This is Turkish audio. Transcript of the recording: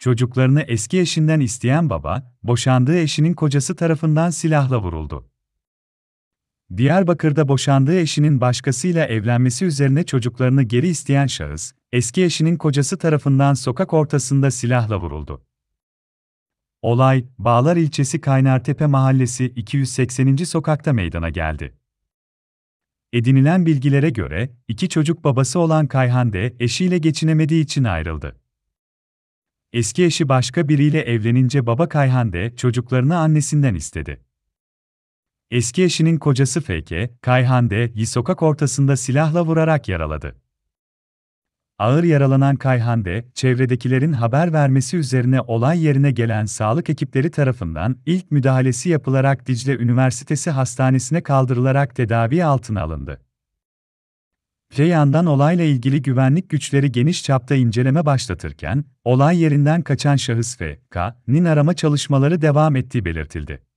Çocuklarını eski eşinden isteyen baba, boşandığı eşinin kocası tarafından silahla vuruldu. Diyarbakır'da boşandığı eşinin başkasıyla evlenmesi üzerine çocuklarını geri isteyen şahıs, eski eşinin kocası tarafından sokak ortasında silahla vuruldu. Olay, Bağlar ilçesi Kaynartepe mahallesi 280. sokakta meydana geldi. Edinilen bilgilere göre, iki çocuk babası olan Kayhan D, eşiyle geçinemediği için ayrıldı. Eski eşi başka biriyle evlenince baba Kayhan de çocuklarını annesinden istedi. Eski eşinin kocası Feke, Kayhan de sokak ortasında silahla vurarak yaraladı. Ağır yaralanan Kayhan de, çevredekilerin haber vermesi üzerine olay yerine gelen sağlık ekipleri tarafından ilk müdahalesi yapılarak Dicle Üniversitesi Hastanesi'ne kaldırılarak tedavi altına alındı. Öte yandan olayla ilgili güvenlik güçleri geniş çapta inceleme başlatırken, olay yerinden kaçan şahıs ve K.'nin arama çalışmaları devam ettiği belirtildi.